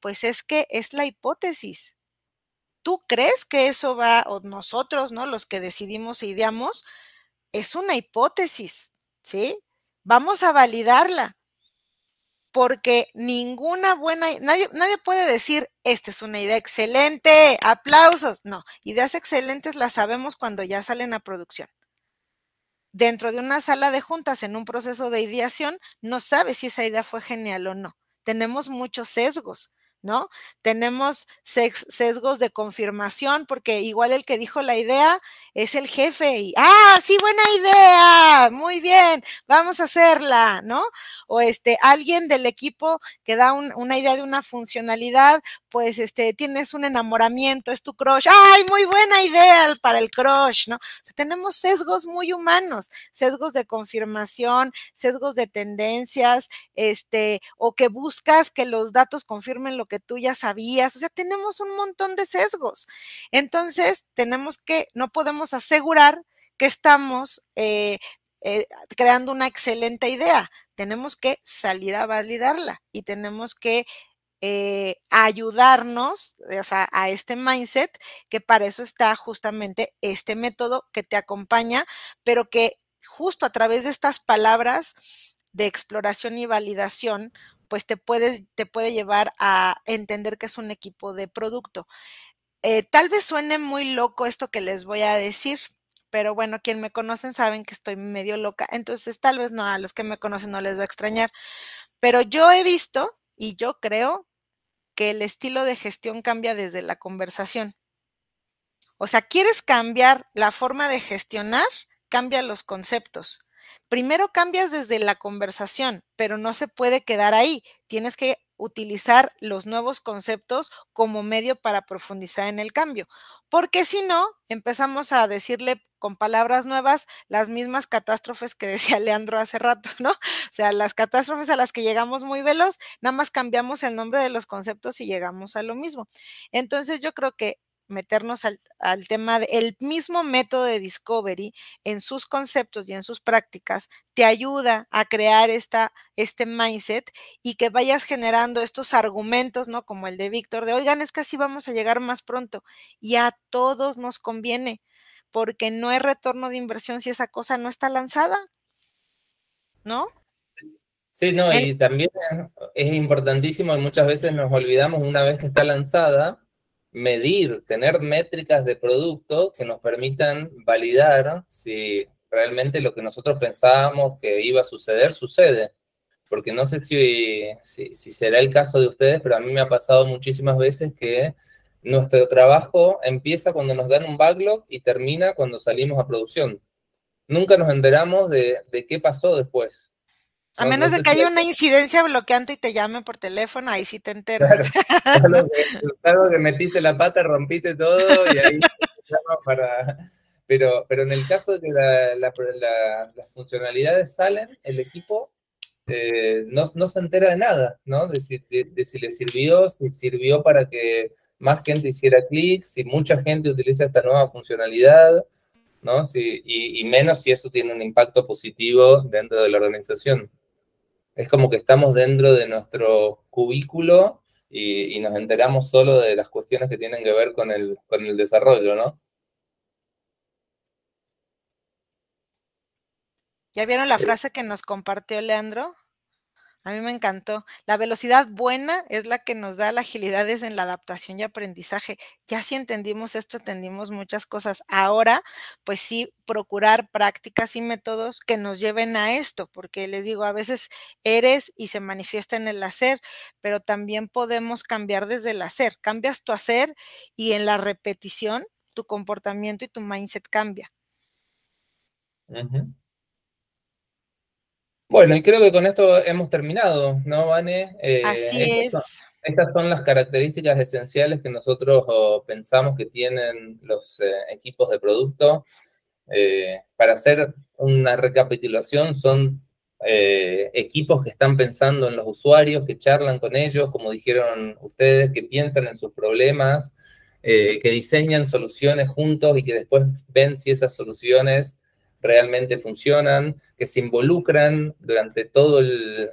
pues es que es la hipótesis. ¿Tú crees que eso va, o nosotros, ¿no? Los que decidimos e ideamos, es una hipótesis, ¿sí? Vamos a validarla porque ninguna buena, nadie, nadie puede decir, esta es una idea excelente, aplausos. No, ideas excelentes las sabemos cuando ya salen a producción. Dentro de una sala de juntas, en un proceso de ideación, no sabes si esa idea fue genial o no. Tenemos muchos sesgos. ¿no? Tenemos sesgos de confirmación porque igual el que dijo la idea es el jefe y, ah, sí, buena idea, muy bien, vamos a hacerla, ¿no? O este, alguien del equipo que da una idea de una funcionalidad, pues este, tienes un enamoramiento, es tu crush, ay, muy buena idea para el crush, ¿no? tenemos sesgos muy humanos, sesgos de confirmación, sesgos de tendencias, este, o que buscas que los datos confirmen lo que que tú ya sabías. O sea, tenemos un montón de sesgos. Entonces, tenemos que, no podemos asegurar que estamos eh, eh, creando una excelente idea. Tenemos que salir a validarla y tenemos que eh, ayudarnos o sea, a este mindset, que para eso está justamente este método que te acompaña, pero que justo a través de estas palabras de exploración y validación pues te, puedes, te puede llevar a entender que es un equipo de producto. Eh, tal vez suene muy loco esto que les voy a decir, pero bueno, quien me conocen saben que estoy medio loca, entonces tal vez no, a los que me conocen no les va a extrañar, pero yo he visto y yo creo que el estilo de gestión cambia desde la conversación. O sea, quieres cambiar la forma de gestionar, cambia los conceptos. Primero cambias desde la conversación, pero no se puede quedar ahí. Tienes que utilizar los nuevos conceptos como medio para profundizar en el cambio, porque si no, empezamos a decirle con palabras nuevas las mismas catástrofes que decía Leandro hace rato, ¿no? O sea, las catástrofes a las que llegamos muy veloz, nada más cambiamos el nombre de los conceptos y llegamos a lo mismo. Entonces yo creo que meternos al, tema del mismo método de discovery en sus conceptos y en sus prácticas, te ayuda a crear esta, este mindset y que vayas generando estos argumentos, ¿no? Como el de Víctor, de, oigan, es que así vamos a llegar más pronto y a todos nos conviene, porque no hay retorno de inversión si esa cosa no está lanzada, ¿no? Sí, no, eh y también es importantísimo y muchas veces nos olvidamos una vez que está lanzada medir, tener métricas de producto que nos permitan validar si realmente lo que nosotros pensábamos que iba a suceder sucede. Porque no sé si, si, será el caso de ustedes, pero a mí me ha pasado muchísimas veces que nuestro trabajo empieza cuando nos dan un backlog y termina cuando salimos a producción. Nunca nos enteramos de, de qué pasó después. A menos de que haya una incidencia bloqueante y te llamen por teléfono, ahí sí te enteras. salvo, que, metiste la pata, rompiste todo y ahí para... Pero, pero en el caso de que las funcionalidades salen, el equipo eh, no, se entera de nada, ¿no? De si, si le sirvió, si sirvió para que más gente hiciera clic, si mucha gente utiliza esta nueva funcionalidad, ¿no? y menos si eso tiene un impacto positivo dentro de la organización. Es como que estamos dentro de nuestro cubículo y, nos enteramos solo de las cuestiones que tienen que ver con el, con el desarrollo, ¿no? ¿Ya vieron la frase que nos compartió Leandro? A mí me encantó. La velocidad buena es la que nos da la agilidad en la adaptación y aprendizaje. Ya si entendimos esto, entendimos muchas cosas. Ahora, pues sí, procurar prácticas y métodos que nos lleven a esto, porque les digo, a veces eres y se manifiesta en el hacer, pero también podemos cambiar desde el hacer. Cambias tu hacer y en la repetición tu comportamiento y tu mindset cambia. Bueno, y creo que con esto hemos terminado, ¿no, Vane? Eh, Así es. estas son las características esenciales que nosotros pensamos que tienen los eh, equipos de producto. Eh, para hacer una recapitulación, son equipos que están pensando en los usuarios, que charlan con ellos, como dijeron ustedes, que piensan en sus problemas, que diseñan soluciones juntos y que después ven si esas soluciones realmente funcionan, que se involucran durante todo el,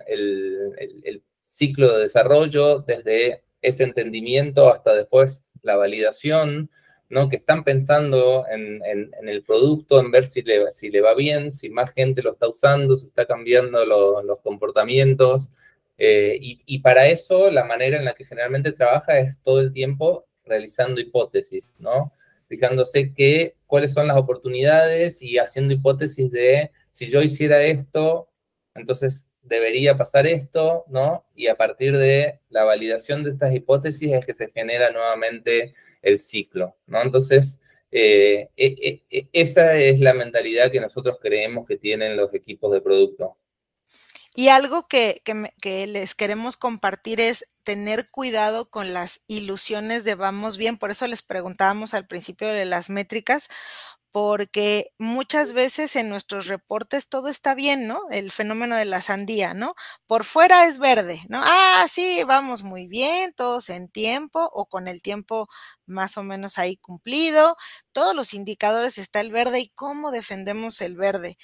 ciclo de desarrollo, desde ese entendimiento hasta después la validación, ¿no? que están pensando en, el producto, en ver si le, si le va bien, si más gente lo está usando, si está cambiando los comportamientos. Eh, y, y, para eso la manera en la que generalmente trabaja es todo el tiempo realizando hipótesis, ¿no? fijándose que, cuáles son las oportunidades y haciendo hipótesis de si yo hiciera esto, entonces debería pasar esto, ¿no? Y a partir de la validación de estas hipótesis es que se genera nuevamente el ciclo, ¿no? Entonces, eh, e, e, e, esa es la mentalidad que nosotros creemos que tienen los equipos de producto. Y algo que, les queremos compartir es tener cuidado con las ilusiones de vamos bien. Por eso les preguntábamos al principio de las métricas, porque muchas veces en nuestros reportes todo está bien, ¿no? El fenómeno de la sandía, ¿no? Por fuera es verde, ¿no? Ah, sí, vamos muy bien, todos en tiempo o con el tiempo más o menos ahí cumplido. Todos los indicadores está el verde y cómo defendemos el verde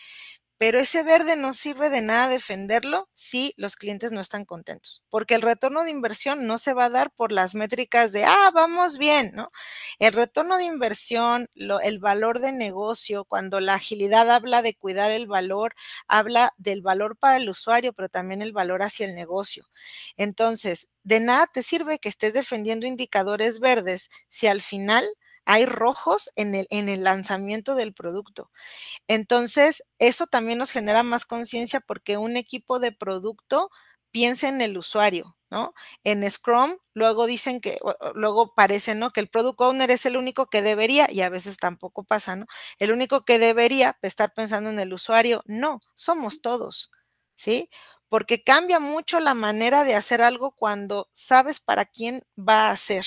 pero ese verde no sirve de nada defenderlo si los clientes no están contentos, porque el retorno de inversión no se va a dar por las métricas de, ah, vamos bien, ¿no? El retorno de inversión, el valor de negocio, cuando la agilidad habla de cuidar el valor, habla del valor para el usuario, pero también el valor hacia el negocio. Entonces, de nada te sirve que estés defendiendo indicadores verdes si al final hay rojos en el, lanzamiento del producto. Entonces, eso también nos genera más conciencia porque un equipo de producto piensa en el usuario, ¿no? En Scrum luego dicen que, luego parece, ¿no? Que el product owner es el único que debería, y a veces tampoco pasa, ¿no? El único que debería estar pensando en el usuario, no, somos todos, ¿sí? porque cambia mucho la manera de hacer algo cuando sabes para quién va a ser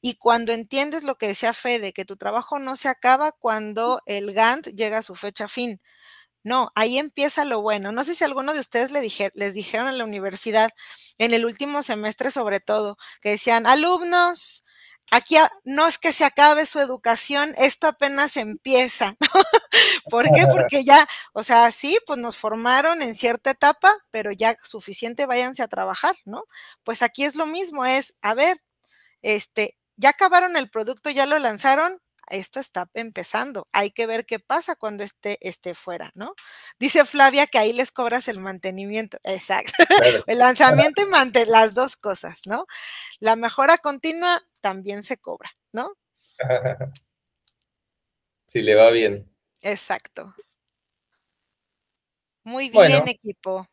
y cuando entiendes lo que decía Fede, que tu trabajo no se acaba cuando el Gantt llega a su fecha fin. No, ahí empieza lo bueno. No sé si alguno de ustedes les dijeron en la universidad, en el último semestre sobre todo, que decían, alumnos, aquí no es que se acabe su educación, esto apenas empieza. ¿Por qué? Porque ya, o sea, sí, pues nos formaron en cierta etapa, pero ya suficiente váyanse a trabajar, ¿no? Pues aquí es lo mismo, es, a ver, este, ya acabaron el producto, ya lo lanzaron, esto está empezando. Hay que ver qué pasa cuando esté, esté fuera, ¿no? Dice Flavia que ahí les cobras el mantenimiento. Exacto. El lanzamiento y mantenimiento, las dos cosas, ¿no? La mejora continua también se cobra, ¿no? Si sí, le va bien. Exacto. Muy bien, equipo.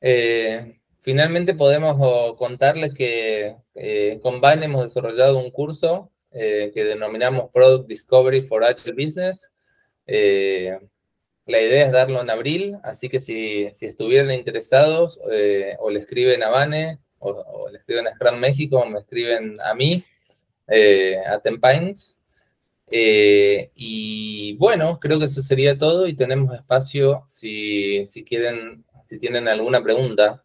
Eh, finalmente podemos oh, contarles que eh, con Van hemos desarrollado un curso eh, que denominamos Product Discovery for Agile Business. Eh, la idea es darlo en abril, así que si, si estuvieran interesados, eh, o le escriben a Vane, o, le escriben a Scrum México, o me escriben a mí, a Ten y bueno, creo que eso sería todo y tenemos espacio si, si quieren, si tienen alguna pregunta.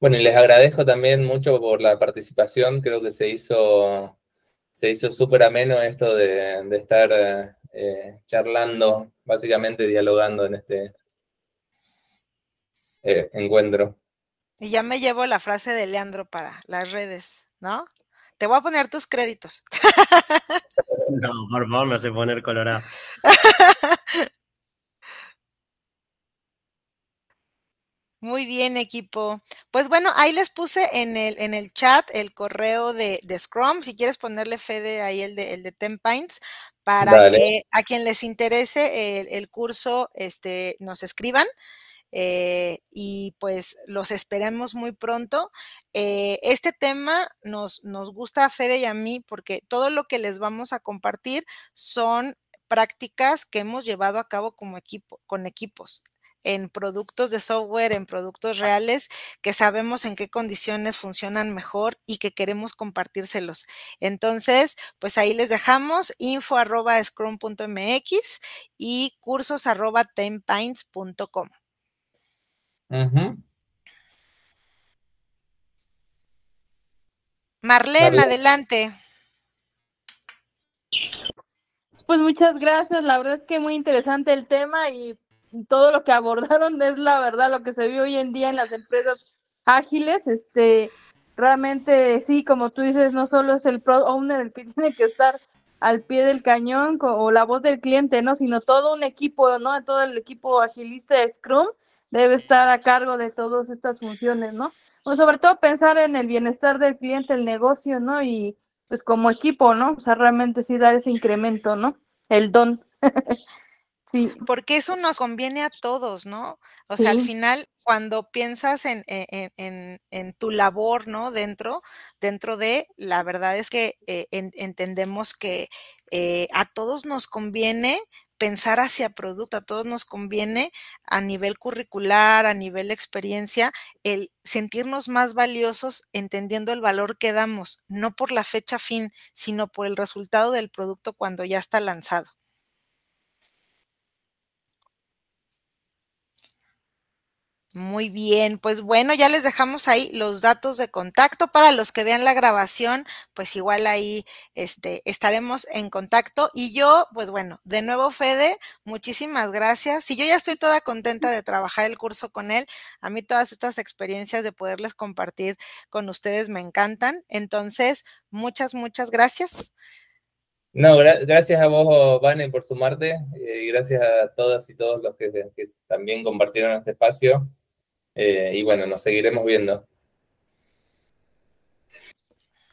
Bueno, y les agradezco también mucho por la participación. Creo que se hizo se hizo súper ameno esto de, estar eh, charlando, básicamente dialogando en este eh, encuentro. Y ya me llevo la frase de Leandro para las redes, ¿no? Te voy a poner tus créditos. No, por favor, me hace poner colorado. Muy bien, equipo. Pues bueno, ahí les puse en el, en el chat el correo de, Scrum. Si quieres ponerle Fede ahí el de, el de Ten Pints, para que a quien les interese el, curso este, nos escriban. Eh, y pues los esperemos muy pronto. Eh, este tema nos, nos gusta a Fede y a mí porque todo lo que les vamos a compartir son prácticas que hemos llevado a cabo como equipo, con equipos en productos de software, en productos reales, que sabemos en qué condiciones funcionan mejor y que queremos compartírselos. Entonces, pues ahí les dejamos info arroba scrum.mx y cursos arroba Marlene, adelante. Pues muchas gracias, la verdad es que muy interesante el tema y todo lo que abordaron es la verdad, lo que se ve hoy en día en las empresas ágiles, este, realmente sí, como tú dices, no solo es el pro owner el que tiene que estar al pie del cañón o la voz del cliente, ¿no? Sino todo un equipo, ¿no? Todo el equipo agilista de Scrum debe estar a cargo de todas estas funciones, ¿no? O sobre todo pensar en el bienestar del cliente, el negocio, ¿no? Y pues como equipo, ¿no? O sea, realmente sí dar ese incremento, ¿no? El don. Porque eso nos conviene a todos, ¿no? O sea, al final, cuando piensas e, e, en, tu labor, ¿no? Dentro, dentro de, la verdad es que eh, entendemos que eh, a todos nos conviene pensar hacia producto, a todos nos conviene a nivel curricular, a nivel experiencia, el sentirnos más valiosos entendiendo el valor que damos, no por la fecha fin, sino por el resultado del producto cuando ya está lanzado. Muy bien, pues bueno, ya les dejamos ahí los datos de contacto para los que vean la grabación, pues igual ahí este, estaremos en contacto. Y yo, pues bueno, de nuevo Fede, muchísimas gracias. Y yo ya estoy toda contenta de trabajar el curso con él. A mí todas estas experiencias de poderles compartir con ustedes me encantan. Entonces, muchas, muchas gracias. No, gracias a vos, Vane, por sumarte. Eh, y gracias a todas y todos los que también compartieron este espacio. Eh, y bueno, nos seguiremos viendo.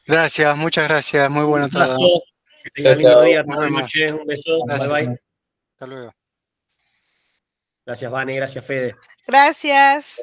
Gracias, muchas gracias. Muy Un días. Que tengan lindo día, un beso. bye bye. Hasta luego. Gracias, Vane, gracias, Fede. gracias.